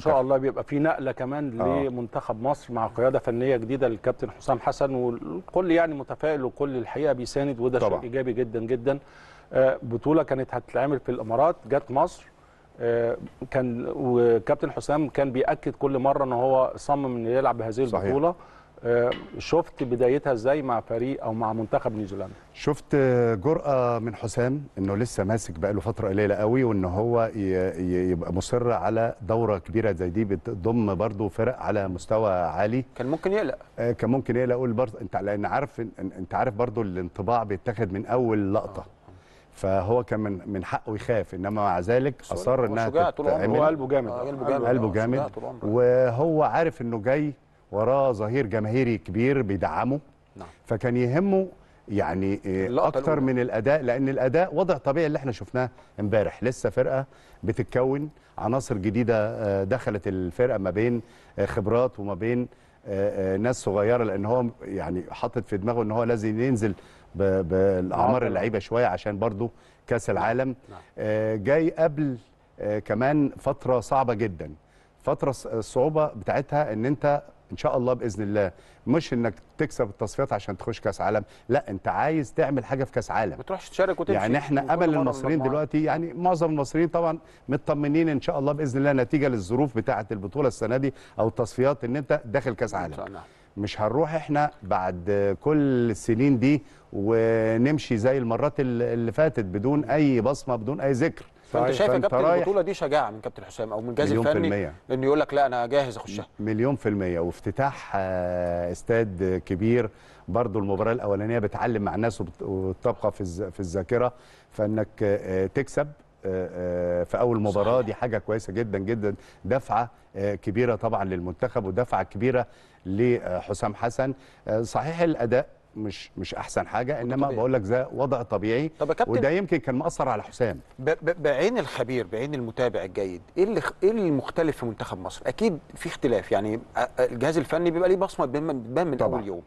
ان شاء الله بيبقى في نقله كمان آه. لمنتخب مصر مع قياده فنيه جديده للكابتن حسام حسن والكل يعني متفائل وكل الحقيقه بيساند وده طبعا. شيء ايجابي جدا جدا آه، بطوله كانت هتتعمل في الامارات جت مصر آه، كان وكابتن حسام كان بياكد كل مره ان هو صمم انه يلعب بهذه البطوله صحيح. آه، شفت بدايتها ازاي مع فريق او مع منتخب نيوزيلندا شفت جرأة من حسام انه لسه ماسك بقى له فتره قليله قوي وان هو يبقى مصر على دوره كبيره زي دي بتضم برضه فرق على مستوى عالي كان ممكن يقلق آه، كان ممكن يقلق اقول برضه انت لان عارف انت عارف برضه الانطباع بيتاخد من اول لقطه فهو كان من من حقه يخاف انما مع ذلك اصر انها تعمل هو آه، قلبه جامد قلبه جامد وهو عارف انه جاي وراه ظهير جماهيري كبير بيدعمه نعم. فكان يهمه يعني اكتر من الاداء لان الاداء وضع طبيعي اللي احنا شفناه امبارح لسه فرقه بتتكون عناصر جديده آه، دخلت الفرقه ما بين آه، خبرات وما بين آه، ناس صغيره لان هو يعني حاطط في دماغه ان هو لازم ينزل بالاعمار اللعيبه شويه عشان برضه كاس نعم. العالم نعم. جاي قبل كمان فتره صعبه جدا فتره الصعوبه بتاعتها ان انت ان شاء الله باذن الله مش انك تكسب التصفيات عشان تخش كاس عالم لا انت عايز تعمل حاجه في كاس عالم ما تروحش تشارك وتمشي يعني احنا امل المصريين دلوقتي يعني معظم المصريين طبعا مطمنين ان شاء الله باذن الله نتيجه للظروف بتاعه البطوله السنه دي او التصفيات ان انت داخل كاس عالم مش هنروح احنا بعد كل السنين دي ونمشي زي المرات اللي فاتت بدون اي بصمه بدون اي ذكر فانت شايف يا كابتن البطوله دي شجاعه من كابتن حسام او من الجهاز الفني انه يقول لك لا انا جاهز اخشها مليون في الميه وافتتاح آه، استاد كبير برضو المباراه الاولانيه بتعلم مع الناس وتبقى في الذاكره فانك آه، تكسب آه، في اول مباراه دي حاجه كويسه جدا جدا دفعه كبيره طبعا للمنتخب ودفعه كبيره لحسام حسن صحيح الاداء مش مش احسن حاجه انما بقول لك ده وضع طبيعي طب وده يمكن كان مأثر على حسام بعين الخبير بعين المتابع الجيد ايه اللي ايه المختلف في منتخب مصر اكيد في اختلاف يعني الجهاز الفني بيبقى ليه بصمه بتبان من من اول يوم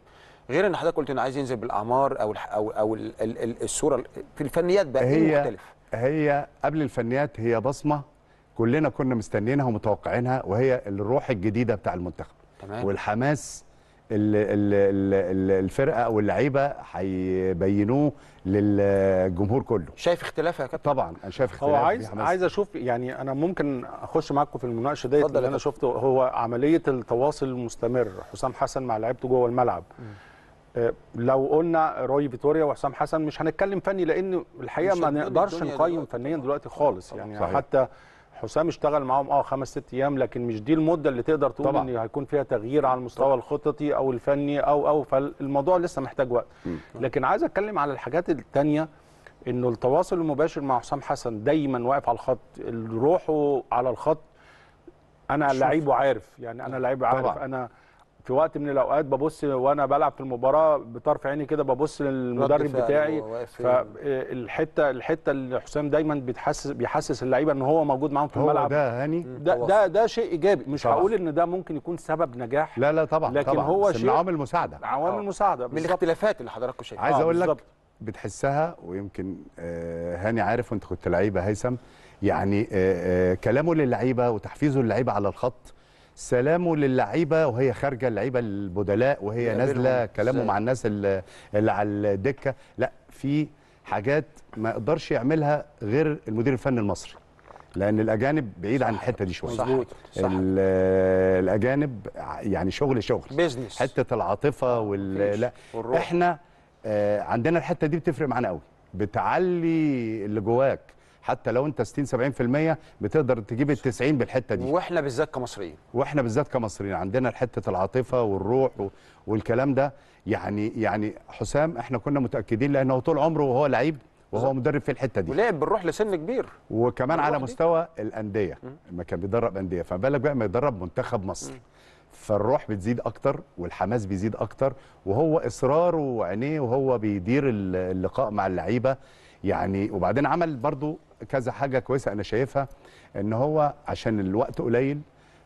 غير ان حضرتك قلت انه عايز ينزل بالاعمار او او او الصوره في الفنيات بقى إيه هي إيه مختلف هي قبل الفنيات هي بصمه كلنا كنا مستنيينها ومتوقعينها وهي الروح الجديده بتاع المنتخب تمام. والحماس الفرقه او اللعيبه هيبينوه للجمهور كله شايف اختلاف يا كابتن طبعا انا شايف اختلاف هو عايز عايز اشوف يعني انا ممكن اخش معاكم في المناقشه ديت اللي انا شفته هو عمليه التواصل المستمر حسام حسن مع لعيبته جوه الملعب م. آه، لو قلنا روي فيتوريا وحسام حسن مش هنتكلم فني لان الحقيقه ما نقدرش نقيم فنيا دلوقتي خالص يعني صحيح. حتى حسام اشتغل معاهم اه خمس ست ايام لكن مش دي المده اللي تقدر تقول طبعا. ان هيكون فيها تغيير على المستوى طبعا. الخططي او الفني او او فالموضوع لسه محتاج وقت لكن عايز اتكلم على الحاجات الثانيه انه التواصل المباشر مع حسام حسن دايما واقف على الخط روحه على الخط انا لعيب وعارف يعني انا لعيب عارف انا في وقت من الاوقات ببص وانا بلعب في المباراه بطرف عيني كده ببص للمدرب بتاعي فالحته الحته اللي حسام دايما بيتحسس بيحسس اللعيبه ان هو موجود معاهم في الملعب ده هاني ده ده, ده شيء ايجابي مش هقول ان ده ممكن يكون سبب نجاح لا لا طبعا لكن طبعًا. هو شيء عوامل مساعده عوامل آه. من الاختلافات اللي حضراتكم شايفها عايز آه، اقول لك بتحسها ويمكن آه، هاني عارف وانت كنت لعيبه هيثم يعني كلامه للعيبه وتحفيزه للعيبه على الخط سلامه للعيبه وهي خارجه اللعيبه البدلاء وهي نازله كلامه مع الناس اللي على الدكه لا في حاجات ما يقدرش يعملها غير المدير الفني المصري لان الاجانب بعيد عن الحته دي شويه صح, صح. الاجانب يعني شغل شغل بيزنس حته العاطفه آه، وال لا والروح. احنا آه، عندنا الحته دي بتفرق معانا قوي بتعلي اللي جواك حتى لو انت 60 70% بتقدر تجيب ال 90 بالحته دي واحنا بالذات كمصريين واحنا بالذات كمصريين عندنا حته العاطفه والروح والكلام ده يعني يعني حسام احنا كنا متاكدين لانه طول عمره وهو لعيب وهو مدرب في الحته دي ولعب بالروح لسن كبير وكمان على مستوى دي. الانديه ما كان بيدرب انديه فما بالك بقى ما يدرب منتخب مصر م. فالروح بتزيد اكتر والحماس بيزيد اكتر وهو اصراره وعينيه وهو بيدير اللقاء مع اللعيبه يعني وبعدين عمل برضو كذا حاجه كويسه انا شايفها ان هو عشان الوقت قليل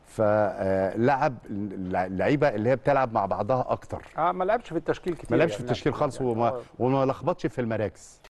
فلعب اللعيبه اللي هي بتلعب مع بعضها اكتر اه ما لعبش في التشكيل كتير ما لعبش في يعني، التشكيل خالص يعني وما, آه. وما لخبطش في المراكز